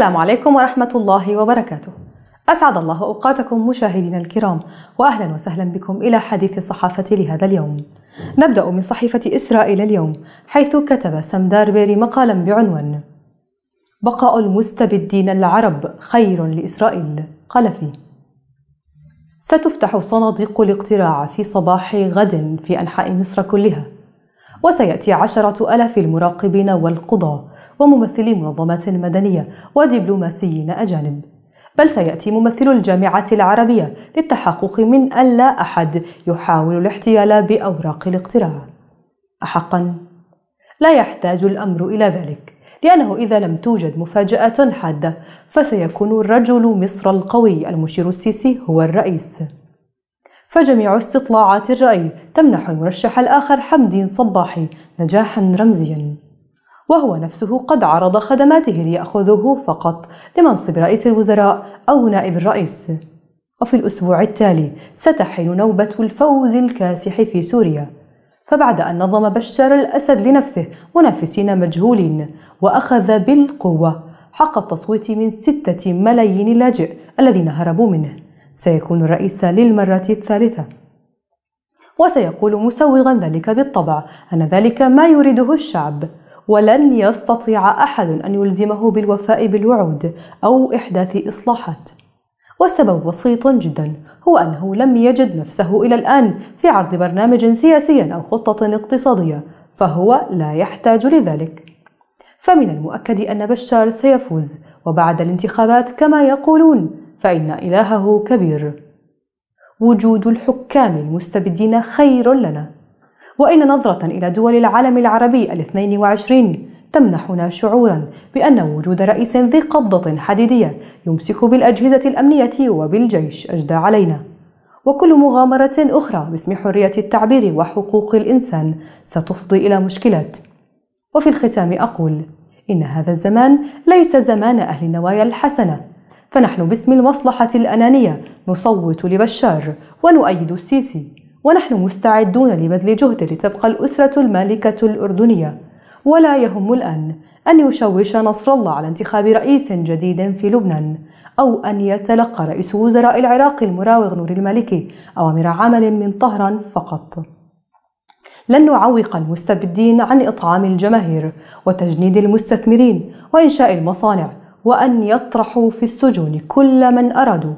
السلام عليكم ورحمة الله وبركاته. أسعد الله أوقاتكم مشاهدينا الكرام، وأهلا وسهلا بكم إلى حديث الصحافة لهذا اليوم. نبدأ من صحيفة إسرائيل اليوم، حيث كتب سمدار بيري مقالا بعنوان: بقاء المستبدين العرب خير لإسرائيل، قال فيه: ستفتح صناديق الاقتراع في صباح غد في أنحاء مصر كلها. وسيأتي عشرة ألاف المراقبين والقضاة وممثلي منظمات مدنية ودبلوماسيين أجانب بل سيأتي ممثل الجامعة العربية للتحقق من ألا أحد يحاول الاحتيال بأوراق الاقتراع أحقا لا يحتاج الأمر إلى ذلك لأنه إذا لم توجد مفاجأة حادة فسيكون الرجل مصر القوي المشير السيسي هو الرئيس فجميع استطلاعات الرأي تمنح المرشح الآخر حمدين صباحي نجاحا رمزيا وهو نفسه قد عرض خدماته ليأخذه فقط لمنصب رئيس الوزراء أو نائب الرئيس وفي الأسبوع التالي ستحين نوبة الفوز الكاسح في سوريا فبعد أن نظم بشار الأسد لنفسه منافسين مجهولين وأخذ بالقوة حق التصويت من ستة ملايين لاجئ الذين هربوا منه سيكون الرئيس للمرة الثالثة وسيقول مسوغا ذلك بالطبع أن ذلك ما يريده الشعب ولن يستطيع أحد أن يلزمه بالوفاء بالوعود أو إحداث إصلاحات والسبب بسيط جدا هو أنه لم يجد نفسه إلى الآن في عرض برنامج سياسي أو خطة اقتصادية فهو لا يحتاج لذلك فمن المؤكد أن بشار سيفوز وبعد الانتخابات كما يقولون فإن إلهه كبير وجود الحكام المستبدين خير لنا وإن نظرة إلى دول العالم العربي الاثنين وعشرين تمنحنا شعورا بأن وجود رئيس ذي قبضة حديدية يمسك بالأجهزة الأمنية وبالجيش أجدى علينا وكل مغامرة أخرى باسم حرية التعبير وحقوق الإنسان ستفضي إلى مشكلات وفي الختام أقول إن هذا الزمان ليس زمان أهل النوايا الحسنة فنحن باسم المصلحة الأنانية نصوت لبشار ونؤيد السيسي ونحن مستعدون لبذل جهد لتبقى الأسرة المالكة الأردنية ولا يهم الآن أن يشوش نصر الله على انتخاب رئيس جديد في لبنان أو أن يتلقى رئيس وزراء العراق المراوغ نور المالكي أوامر عمل من طهران فقط لن نعوق المستبدين عن إطعام الجماهير وتجنيد المستثمرين وإنشاء المصانع وأن يطرحوا في السجون كل من أرادوا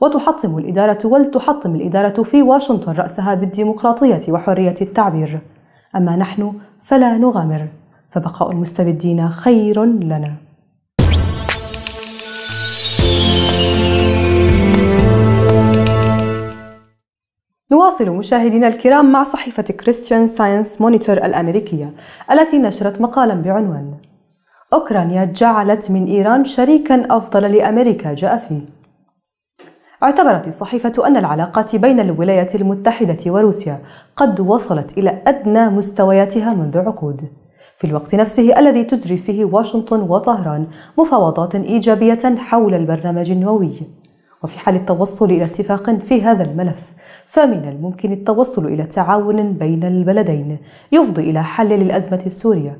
وتحطم الإدارة ولتحطم الإدارة في واشنطن رأسها بالديمقراطية وحرية التعبير أما نحن فلا نغامر فبقاء المستبدين خير لنا نواصل مشاهدينا الكرام مع صحيفة كريستيان ساينس مونيتور الأمريكية التي نشرت مقالا بعنوان أوكرانيا جعلت من إيران شريكا أفضل لأمريكا جاء فيه اعتبرت الصحيفة أن العلاقات بين الولايات المتحدة وروسيا قد وصلت إلى أدنى مستوياتها منذ عقود في الوقت نفسه الذي تجري فيه واشنطن وطهران مفاوضات إيجابية حول البرنامج النووي وفي حال التوصل إلى اتفاق في هذا الملف فمن الممكن التوصل إلى تعاون بين البلدين يفضي إلى حل للأزمة السورية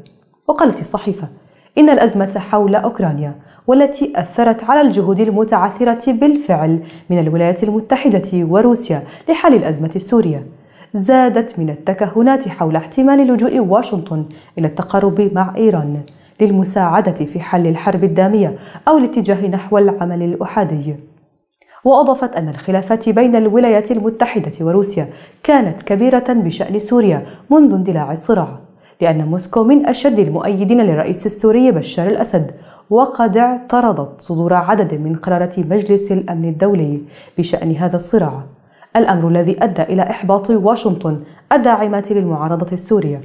وقالت الصحيفة إن الأزمة حول أوكرانيا والتي أثرت على الجهود المتعثرة بالفعل من الولايات المتحدة وروسيا لحل الأزمة السورية زادت من التكهنات حول احتمال لجوء واشنطن إلى التقارب مع إيران للمساعدة في حل الحرب الدامية أو الاتجاه نحو العمل الأحادي وأضافت أن الخلافات بين الولايات المتحدة وروسيا كانت كبيرة بشأن سوريا منذ اندلاع الصراع لأن موسكو من أشد المؤيدين للرئيس السوري بشار الأسد وقد اعترضت صدور عدد من قرارات مجلس الأمن الدولي بشأن هذا الصراع الأمر الذي أدى إلى إحباط واشنطن الداعمة للمعارضة السورية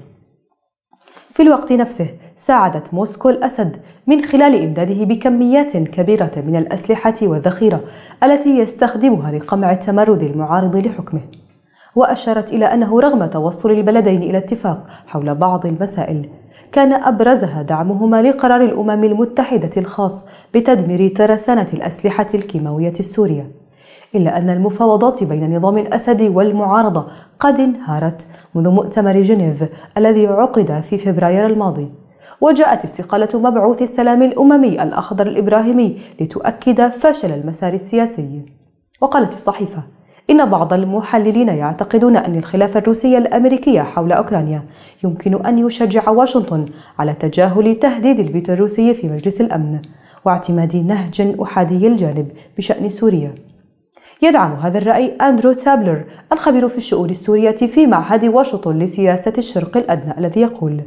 في الوقت نفسه ساعدت موسكو الأسد من خلال إمداده بكميات كبيرة من الأسلحة والذخيرة التي يستخدمها لقمع التمرد المعارض لحكمه وأشارت إلى أنه رغم توصل البلدين إلى اتفاق حول بعض المسائل كان أبرزها دعمهما لقرار الأمم المتحدة الخاص بتدمير ترسانة الأسلحة الكيماوية السورية إلا أن المفاوضات بين نظام الأسد والمعارضة قد انهارت منذ مؤتمر جنيف الذي عقد في فبراير الماضي وجاءت استقالة مبعوث السلام الأممي الأخضر الإبراهيمي لتؤكد فشل المسار السياسي وقالت الصحيفة إن بعض المحللين يعتقدون أن الخلاف الروسي الأمريكي حول أوكرانيا يمكن أن يشجع واشنطن على تجاهل تهديد الفيتو الروسي في مجلس الأمن واعتماد نهج أحادي الجانب بشأن سوريا يدعم هذا الرأي أندرو تابلر الخبير في الشؤون السورية في معهد واشنطن لسياسة الشرق الأدنى الذي يقول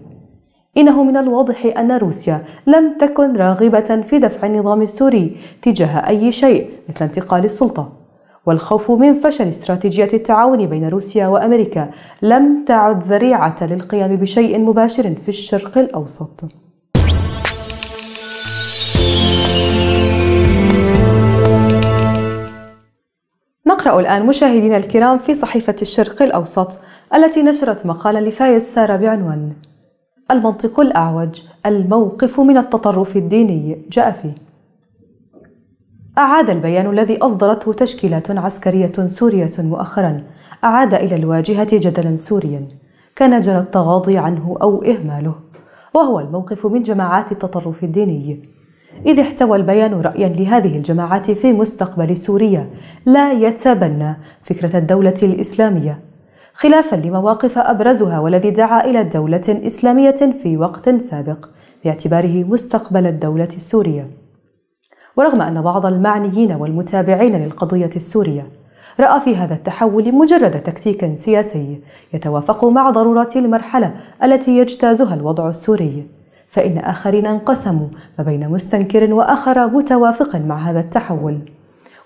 إنه من الواضح أن روسيا لم تكن راغبة في دفع النظام السوري تجاه أي شيء مثل انتقال السلطة والخوف من فشل استراتيجية التعاون بين روسيا وأمريكا لم تعد ذريعة للقيام بشيء مباشر في الشرق الأوسط نقرأ الآن مشاهدينا الكرام في صحيفة الشرق الأوسط التي نشرت مقالا لفايز سارة بعنوان المنطق الأعوج الموقف من التطرف الديني جاء فيه أعاد البيان الذي أصدرته تشكيلات عسكرية سورية مؤخرا أعاد إلى الواجهة جدلا سوريا كان جرى التغاضي عنه أو إهماله وهو الموقف من جماعات التطرف الديني إذ احتوى البيان رأيا لهذه الجماعات في مستقبل سوريا لا يتبنى فكرة الدولة الإسلامية خلافا لمواقف أبرزها والذي دعا إلى دولة إسلامية في وقت سابق باعتباره مستقبل الدولة السورية ورغم أن بعض المعنيين والمتابعين للقضية السورية رأى في هذا التحول مجرد تكتيك سياسي يتوافق مع ضرورات المرحلة التي يجتازها الوضع السوري فإن آخرين انقسموا ما بين مستنكر وآخر متوافق مع هذا التحول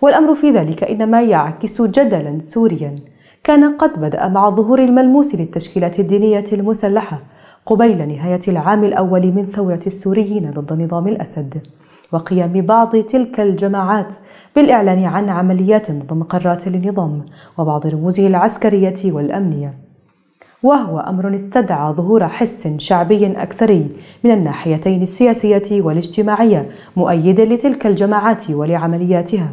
والأمر في ذلك إنما يعكس جدلا سوريا كان قد بدأ مع ظهور الملموس للتشكيلات الدينية المسلحة قبيل نهاية العام الأول من ثورة السوريين ضد نظام الأسد وقيام بعض تلك الجماعات بالإعلان عن عمليات ضد مقرات للنظام وبعض رموزه العسكرية والأمنية وهو أمر استدعى ظهور حس شعبي أكثري من الناحيتين السياسية والاجتماعية مؤيد لتلك الجماعات ولعملياتها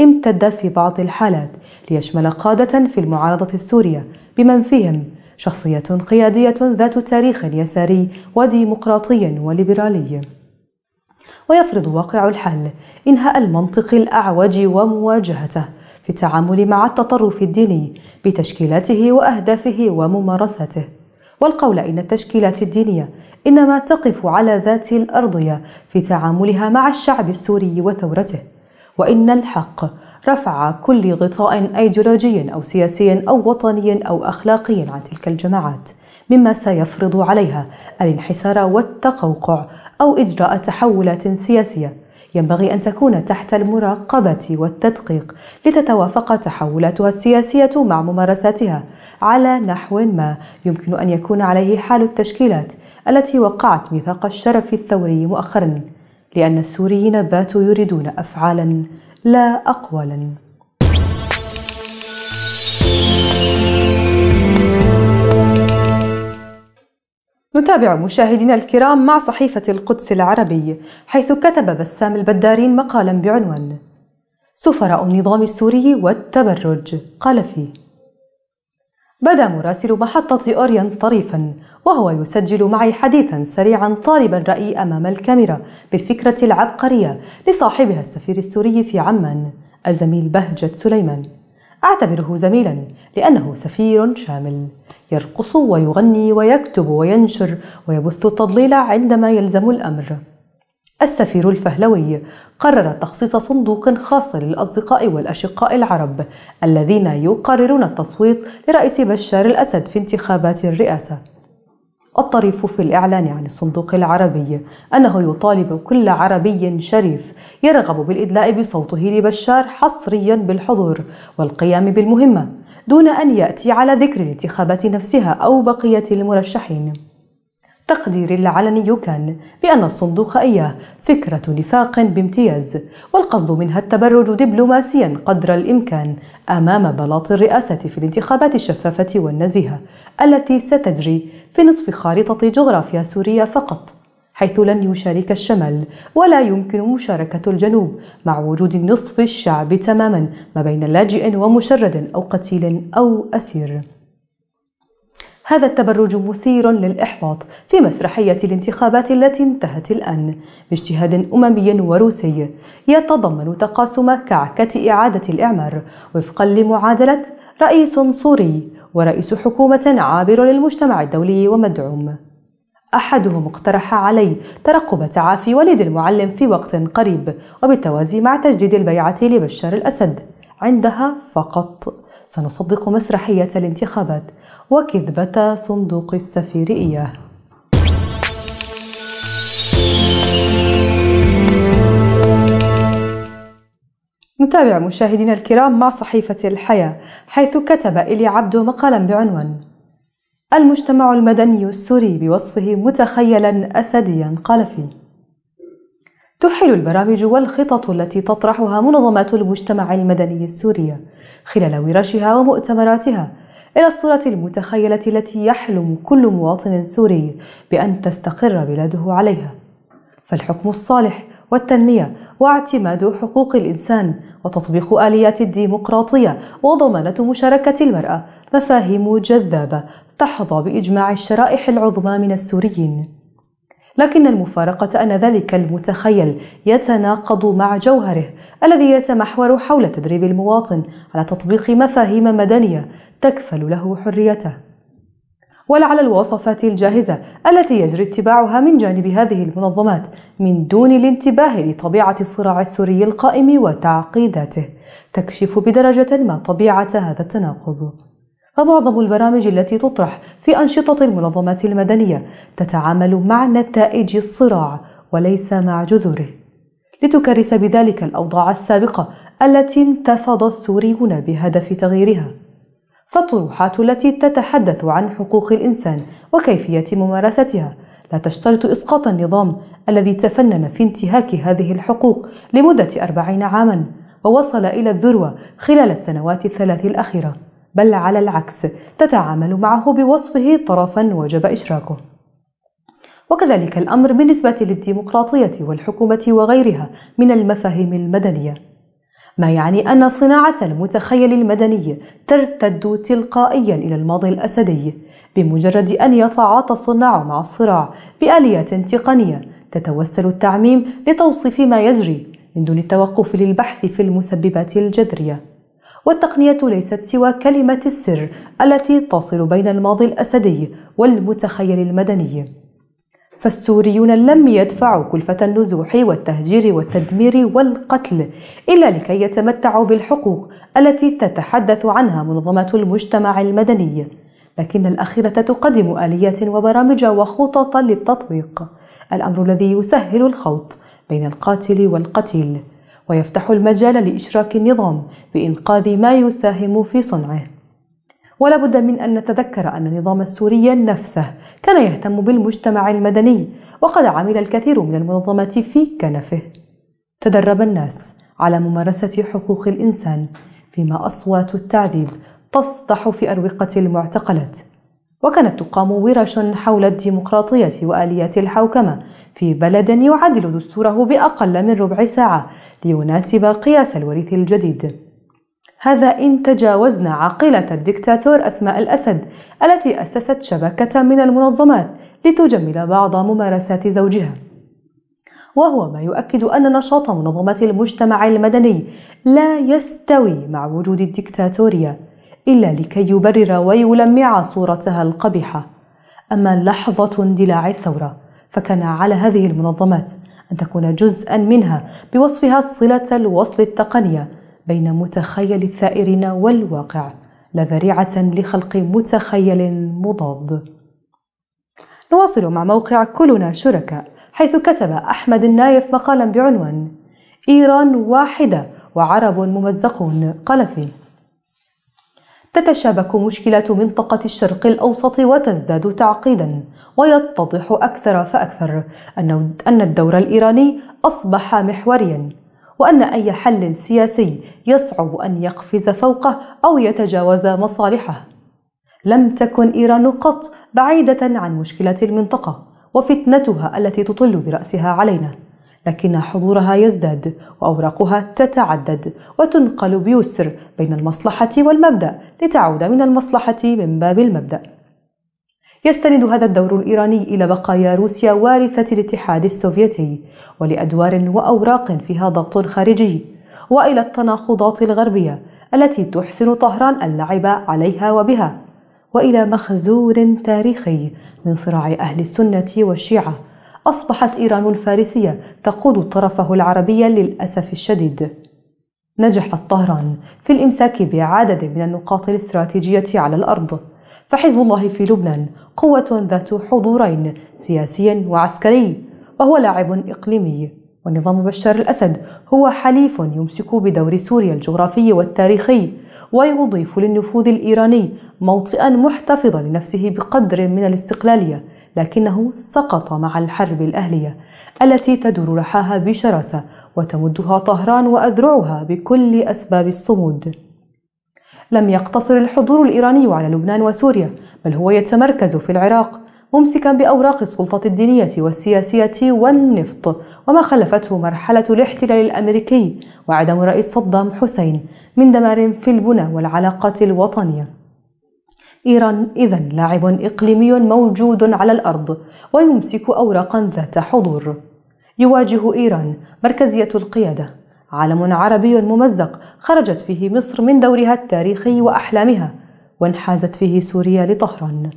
امتد في بعض الحالات ليشمل قادة في المعارضة السورية بمن فيهم شخصية قيادية ذات تاريخ يساري وديمقراطي وليبرالي ويفرض واقع الحل إنهاء المنطق الأعوج ومواجهته في التعامل مع التطرف الديني بتشكيلاته وأهدافه وممارساته والقول إن التشكيلات الدينية إنما تقف على ذات الأرضية في تعاملها مع الشعب السوري وثورته وإن الحق رفع كل غطاء أيديولوجي أو سياسي أو وطني أو أخلاقي عن تلك الجماعات مما سيفرض عليها الانحسار والتقوقع أو إجراء تحولات سياسية ينبغي أن تكون تحت المراقبة والتدقيق لتتوافق تحولاتها السياسية مع ممارساتها على نحو ما يمكن أن يكون عليه حال التشكيلات التي وقعت ميثاق الشرف الثوري مؤخرا لأن السوريين باتوا يريدون أفعالا لا أقوالا نتابع مشاهدينا الكرام مع صحيفة القدس العربي حيث كتب بسام البدارين مقالا بعنوان سفراء النظام السوري والتبرج قال فيه بدا مراسل محطة أوريان طريفا وهو يسجل معي حديثا سريعا طالبا رأيي أمام الكاميرا بالفكرة العبقرية لصاحبها السفير السوري في عمان الزميل بهجت سليمان أعتبره زميلا لأنه سفير شامل يرقص ويغني ويكتب وينشر ويبث التضليل عندما يلزم الأمر السفير الفهلوي قرر تخصيص صندوق خاص للأصدقاء والأشقاء العرب الذين يقررون التصويت لرئيس بشار الأسد في انتخابات الرئاسة الطريف في الإعلان عن الصندوق العربي أنه يطالب كل عربي شريف يرغب بالإدلاء بصوته لبشار حصريا بالحضور والقيام بالمهمة دون أن يأتي على ذكر الانتخابات نفسها أو بقية المرشحين تقدير العلني كان بأن الصندوق إياه فكرة نفاق بامتياز والقصد منها التبرج دبلوماسيا قدر الإمكان أمام بلاط الرئاسة في الانتخابات الشفافة والنزيهة التي ستجري في نصف خارطة جغرافيا سوريا فقط حيث لن يشارك الشمال ولا يمكن مشاركة الجنوب مع وجود نصف الشعب تماما ما بين لاجئ ومشرد أو قتيل أو أسير هذا التبرج مثير للإحباط في مسرحية الانتخابات التي انتهت الآن باجتهاد أممي وروسي يتضمن تقاسم كعكة إعادة الإعمار وفقا لمعادلة رئيس صوري ورئيس حكومة عابر للمجتمع الدولي ومدعوم أحدهم اقترح علي ترقب تعافي وليد المعلم في وقت قريب وبالتوازي مع تجديد البيعة لبشار الأسد عندها فقط سنصدق مسرحية الانتخابات وكذبة صندوق السفير إياه نتابع مشاهدينا الكرام مع صحيفة الحياة حيث كتب إلي عبدو مقالا بعنوان المجتمع المدني السوري بوصفه متخيلا أسديا قال فيه تحيل البرامج والخطط التي تطرحها منظمات المجتمع المدني السورية خلال ورشها ومؤتمراتها إلى الصورة المتخيلة التي يحلم كل مواطن سوري بأن تستقر بلاده عليها فالحكم الصالح والتنمية واعتماد حقوق الإنسان وتطبيق آليات الديمقراطية وضمانة مشاركة المرأة مفاهيم جذابة تحظى بإجماع الشرائح العظمى من السوريين لكن المفارقة أن ذلك المتخيل يتناقض مع جوهره الذي يتمحور حول تدريب المواطن على تطبيق مفاهيم مدنية تكفل له حريته ولعل الوصفات الجاهزة التي يجري اتباعها من جانب هذه المنظمات من دون الانتباه لطبيعة الصراع السوري القائم وتعقيداته تكشف بدرجة ما طبيعة هذا التناقض فمعظم البرامج التي تطرح في أنشطة المنظمات المدنية تتعامل مع نتائج الصراع وليس مع جذوره لتكرس بذلك الأوضاع السابقة التي انتفض السوريون بهدف تغييرها فالطروحات التي تتحدث عن حقوق الإنسان وكيفية ممارستها لا تشترط إسقاط النظام الذي تفنن في انتهاك هذه الحقوق لمدة أربعين عاماً ووصل إلى الذروة خلال السنوات الثلاث الأخيرة بل على العكس تتعامل معه بوصفه طرفا وجب إشراكه وكذلك الأمر بالنسبة للديمقراطية والحكومة وغيرها من المفاهيم المدنية ما يعني أن صناعة المتخيل المدني ترتد تلقائيا إلى الماضي الأسدي بمجرد أن يتعاطى الصناع مع الصراع بآليات تقنية تتوسل التعميم لتوصيف ما يجري من دون التوقف للبحث في المسببات الجذريه والتقنية ليست سوى كلمة السر التي تصل بين الماضي الأسدي والمتخيل المدني فالسوريون لم يدفعوا كلفة النزوح والتهجير والتدمير والقتل إلا لكي يتمتعوا بالحقوق التي تتحدث عنها منظمة المجتمع المدني لكن الأخيرة تقدم آليات وبرامج وخطط للتطبيق الأمر الذي يسهل الخلط بين القاتل والقتيل ويفتح المجال لإشراك النظام بإنقاذ ما يساهم في صنعه ولا بد من أن نتذكر أن النظام السوري نفسه كان يهتم بالمجتمع المدني وقد عمل الكثير من المنظمات في كنفه تدرب الناس على ممارسة حقوق الإنسان فيما أصوات التعذيب تسطح في أروقة المعتقلات وكانت تقام ورش حول الديمقراطية وآليات الحوكمة في بلد يعدل دستوره بأقل من ربع ساعة ليناسب قياس الوريث الجديد هذا إن تجاوزنا عقيلة الدكتاتور أسماء الأسد التي أسست شبكة من المنظمات لتجمل بعض ممارسات زوجها وهو ما يؤكد أن نشاط منظمة المجتمع المدني لا يستوي مع وجود الدكتاتورية إلا لكي يبرر ويلمع صورتها القبيحة أما لحظة اندلاع الثورة فكان على هذه المنظمات أن تكون جزءا منها بوصفها صلة الوصل التقنية بين متخيل الثائرين والواقع لا ذريعة لخلق متخيل مضاد نواصل مع موقع كلنا شركاء حيث كتب أحمد النايف مقالا بعنوان إيران واحدة وعرب ممزقون قال فيه تتشابك مشكلة منطقة الشرق الأوسط وتزداد تعقيدا ويتضح أكثر فأكثر أن الدور الإيراني أصبح محوريا وأن أي حل سياسي يصعب أن يقفز فوقه أو يتجاوز مصالحه لم تكن إيران قط بعيدة عن مشكلة المنطقة وفتنتها التي تطل برأسها علينا لكن حضورها يزداد وأوراقها تتعدد وتنقل بيسر بين المصلحة والمبدأ لتعود من المصلحة من باب المبدأ يستند هذا الدور الإيراني إلى بقايا روسيا وارثة الاتحاد السوفيتي ولأدوار وأوراق فيها ضغط خارجي وإلى التناقضات الغربية التي تحسن طهران اللعب عليها وبها وإلى مخزون تاريخي من صراع أهل السنة والشيعة أصبحت إيران الفارسية تقود طرفه العربي للأسف الشديد. نجحت طهران في الإمساك بعدد من النقاط الاستراتيجية على الأرض، فحزب الله في لبنان قوة ذات حضورين سياسي وعسكري، وهو لاعب إقليمي، ونظام بشار الأسد هو حليف يمسك بدور سوريا الجغرافي والتاريخي، ويضيف للنفوذ الإيراني موطئا محتفظا لنفسه بقدر من الاستقلالية لكنه سقط مع الحرب الأهلية التي تدور رحاها بشراسة وتمدها طهران وأذرعها بكل أسباب الصمود لم يقتصر الحضور الإيراني على لبنان وسوريا بل هو يتمركز في العراق ممسكا بأوراق السلطة الدينية والسياسية والنفط وما خلفته مرحلة الاحتلال الأمريكي وعدم رئيس صدام حسين من دمار في البنى والعلاقات الوطنية إيران إذا لاعب إقليمي موجود على الأرض ويمسك أوراقا ذات حضور يواجه إيران مركزية القيادة عالم عربي ممزق خرجت فيه مصر من دورها التاريخي وأحلامها وانحازت فيه سوريا لطهران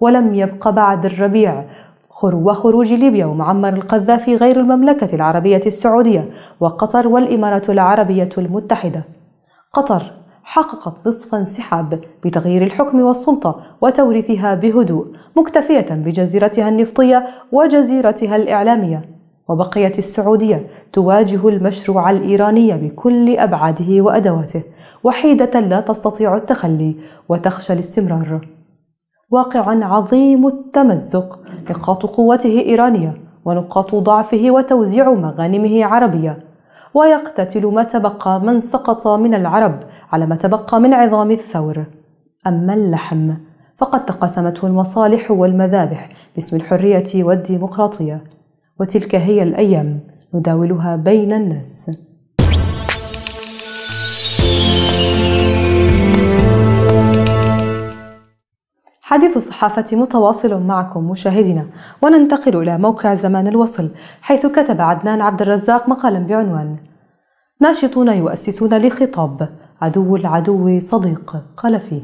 ولم يبق بعد الربيع وخروج ليبيا ومعمر القذافي غير المملكة العربية السعودية وقطر والإمارات العربية المتحدة قطر حققت نصف انسحاب بتغيير الحكم والسلطة وتوريثها بهدوء مكتفية بجزيرتها النفطية وجزيرتها الإعلامية وبقيت السعودية تواجه المشروع الإيراني بكل أبعاده وأدواته وحيدة لا تستطيع التخلي وتخشى الاستمرار واقع عظيم التمزق نقاط قوته إيرانية ونقاط ضعفه وتوزيع مغانمه عربية ويقتتل ما تبقى من سقط من العرب على ما تبقى من عظام الثور أما اللحم فقد تقاسمته المصالح والمذابح باسم الحرية والديمقراطية وتلك هي الأيام نداولها بين الناس حديث الصحافة متواصل معكم مشاهدينا وننتقل إلى موقع زمان الوصل حيث كتب عدنان عبد الرزاق مقالا بعنوان ناشطون يؤسسون لخطاب عدو العدو صديق قال فيه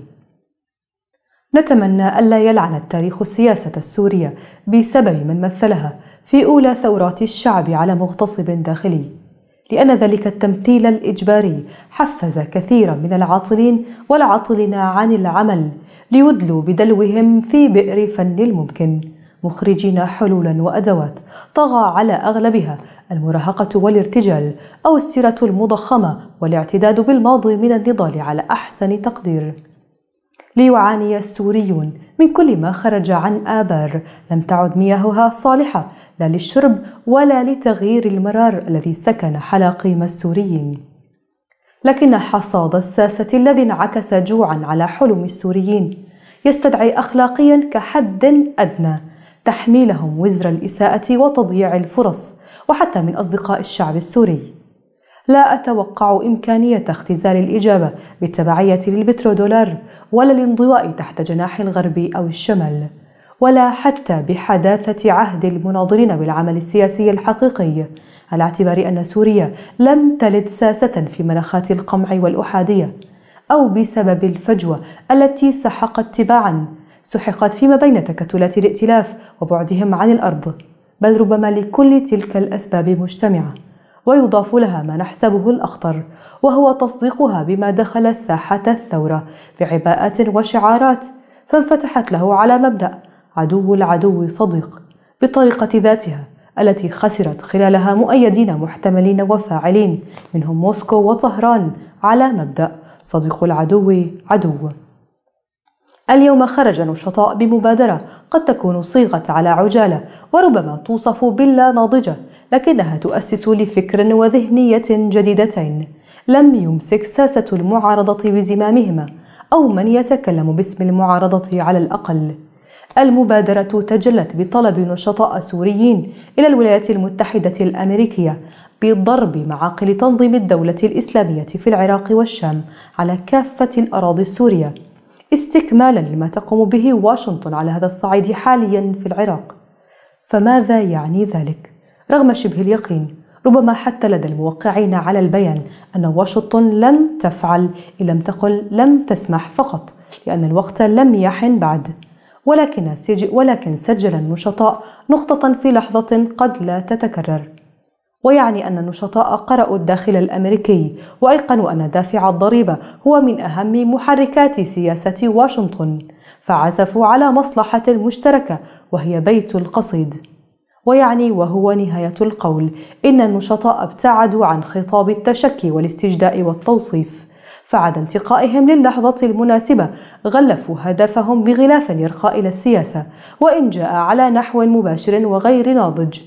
نتمنى ألا يلعن التاريخ السياسة السورية بسبب من مثلها في أولى ثورات الشعب على مغتصب داخلي لأن ذلك التمثيل الإجباري حفز كثيرا من العاطلين والعاطلين عن العمل ليدلوا بدلوهم في بئر فن الممكن مخرجين حلولا وادوات طغى على اغلبها المراهقه والارتجال او السيره المضخمه والاعتداد بالماضي من النضال على احسن تقدير ليعاني السوريون من كل ما خرج عن آبار لم تعد مياهها صالحة لا للشرب ولا لتغيير المرار الذي سكن حلاقيم السوريين لكن حصاد الساسة الذي انعكس جوعا على حلم السوريين يستدعي أخلاقيا كحد أدنى تحميلهم وزر الإساءة وتضييع الفرص وحتى من أصدقاء الشعب السوري لا أتوقع إمكانية اختزال الإجابة بالتبعية للبترودولار ولا الانضواء تحت جناح الغرب أو الشمال ولا حتى بحداثة عهد المناضلين بالعمل السياسي الحقيقي على اعتبار أن سوريا لم تلد ساسة في مناخات القمع والأحادية أو بسبب الفجوة التي سحقت تباعا سحقت فيما بين تكتلات الائتلاف وبعدهم عن الأرض بل ربما لكل تلك الأسباب مجتمعة ويضاف لها ما نحسبه الأخطر وهو تصديقها بما دخل ساحة الثورة بعباءات وشعارات فانفتحت له على مبدأ عدو العدو صديق بالطريقة ذاتها التي خسرت خلالها مؤيدين محتملين وفاعلين منهم موسكو وطهران على مبدأ صديق العدو عدو اليوم خرج نشطاء بمبادرة قد تكون صيغت على عجالة وربما توصف باللا ناضجة لكنها تؤسس لفكر وذهنية جديدتين لم يمسك ساسة المعارضة بزمامهما أو من يتكلم باسم المعارضة على الأقل المبادرة تجلت بطلب نشطاء سوريين إلى الولايات المتحدة الأمريكية بضرب معاقل تنظيم الدولة الإسلامية في العراق والشام على كافة الأراضي السورية استكمالا لما تقوم به واشنطن على هذا الصعيد حاليا في العراق فماذا يعني ذلك رغم شبه اليقين ربما حتى لدى الموقعين على البيان ان واشنطن لن تفعل ان لم تقل لم تسمح فقط لان الوقت لم يحن بعد ولكن سجل, ولكن سجل النشطاء نقطه في لحظه قد لا تتكرر ويعني أن النشطاء قرأوا الداخل الأمريكي وأيقنوا أن دافع الضريبة هو من أهم محركات سياسة واشنطن فعزفوا على مصلحة مشتركة وهي بيت القصيد ويعني وهو نهاية القول إن النشطاء ابتعدوا عن خطاب التشكي والاستجداء والتوصيف فعد انتقائهم للحظة المناسبة غلفوا هدفهم بغلاف يرقى إلى السياسة وإن جاء على نحو مباشر وغير ناضج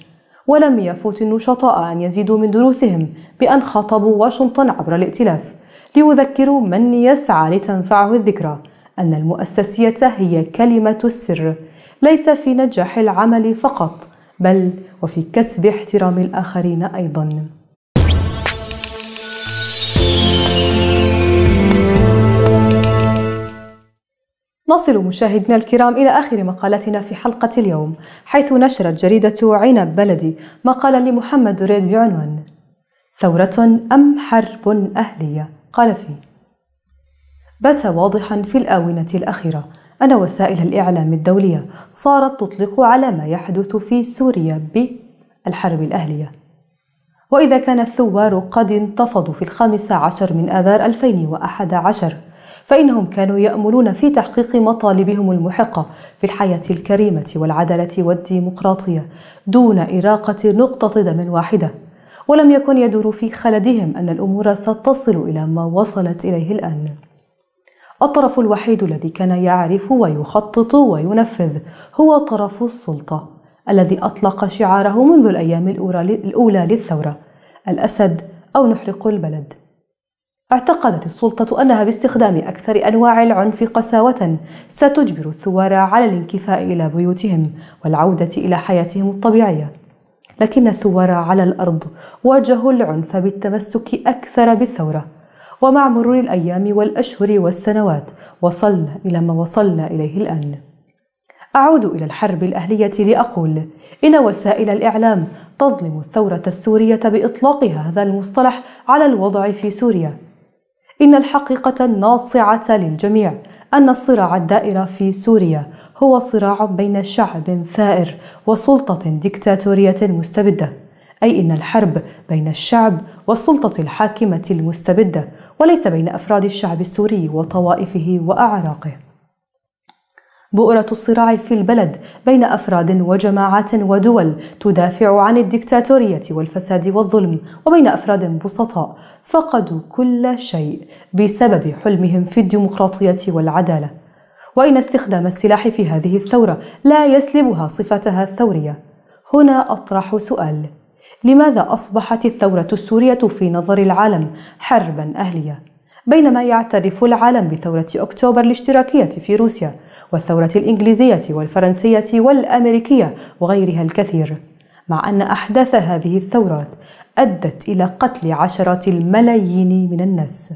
ولم يفوت النشطاء أن يزيدوا من دروسهم بأن خاطبوا واشنطن عبر الائتلاف ليذكروا من يسعى لتنفعه الذكرى أن المؤسسية هي كلمة السر ليس في نجاح العمل فقط بل وفي كسب احترام الآخرين أيضاً نصل مشاهدنا الكرام إلى آخر مقالتنا في حلقة اليوم حيث نشرت جريدة عنب بلدي مقالا لمحمد دريد بعنوان ثورة أم حرب أهلية قال فيه بات واضحا في الآونة الأخيرة أن وسائل الإعلام الدولية صارت تطلق على ما يحدث في سوريا بالحرب الأهلية وإذا كان الثوار قد انتفضوا في الخامس عشر من آذار 2011 فإنهم كانوا يأملون في تحقيق مطالبهم المحقة في الحياة الكريمة والعدالة والديمقراطية دون إراقة نقطة دم واحدة ولم يكن يدور في خلدهم أن الأمور ستصل إلى ما وصلت إليه الآن الطرف الوحيد الذي كان يعرف ويخطط وينفذ هو طرف السلطة الذي أطلق شعاره منذ الأيام الأولى للثورة الأسد أو نحرق البلد اعتقدت السلطة أنها باستخدام أكثر أنواع العنف قساوة ستجبر الثوار على الانكفاء إلى بيوتهم والعودة إلى حياتهم الطبيعية. لكن الثوار على الأرض واجهوا العنف بالتمسك أكثر بالثورة. ومع مرور الأيام والأشهر والسنوات وصلنا إلى ما وصلنا إليه الآن. أعود إلى الحرب الأهلية لأقول إن وسائل الإعلام تظلم الثورة السورية بإطلاق هذا المصطلح على الوضع في سوريا. إن الحقيقة الناصعة للجميع أن الصراع الدائر في سوريا هو صراع بين شعب ثائر وسلطة ديكتاتورية مستبدة أي إن الحرب بين الشعب والسلطة الحاكمة المستبدة وليس بين أفراد الشعب السوري وطوائفه وأعراقه بؤرة الصراع في البلد بين أفراد وجماعات ودول تدافع عن الدكتاتورية والفساد والظلم وبين أفراد بسطاء فقدوا كل شيء بسبب حلمهم في الديمقراطية والعدالة وإن استخدام السلاح في هذه الثورة لا يسلبها صفتها الثورية هنا أطرح سؤال لماذا أصبحت الثورة السورية في نظر العالم حربا أهلية؟ بينما يعترف العالم بثورة أكتوبر الاشتراكية في روسيا والثورة الإنجليزية والفرنسية والأمريكية وغيرها الكثير مع أن أحداث هذه الثورات أدت إلى قتل عشرات الملايين من الناس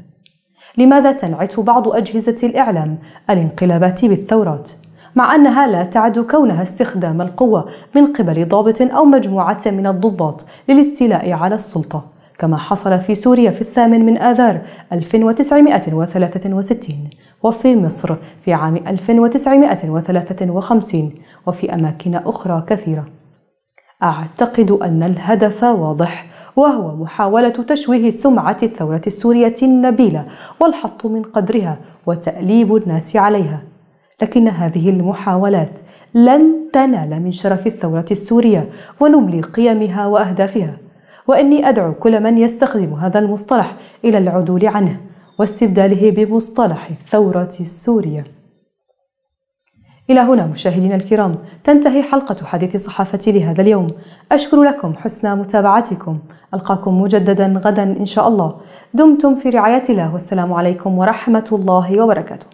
لماذا تنعت بعض أجهزة الإعلام الانقلابات بالثورات؟ مع أنها لا تعد كونها استخدام القوة من قبل ضابط أو مجموعة من الضباط للاستيلاء على السلطة كما حصل في سوريا في الثامن من آذار 1963 وفي مصر في عام 1953 وفي أماكن أخرى كثيرة. أعتقد أن الهدف واضح وهو محاولة تشويه سمعة الثورة السورية النبيلة والحط من قدرها وتأليب الناس عليها. لكن هذه المحاولات لن تنال من شرف الثورة السورية ونبل قيمها وأهدافها. وإني أدعو كل من يستخدم هذا المصطلح إلى العدول عنه واستبداله بمصطلح الثورة السورية إلى هنا مشاهدينا الكرام تنتهي حلقة حديث صحافة لهذا اليوم أشكر لكم حسن متابعتكم ألقاكم مجددا غدا إن شاء الله دمتم في رعاية الله والسلام عليكم ورحمة الله وبركاته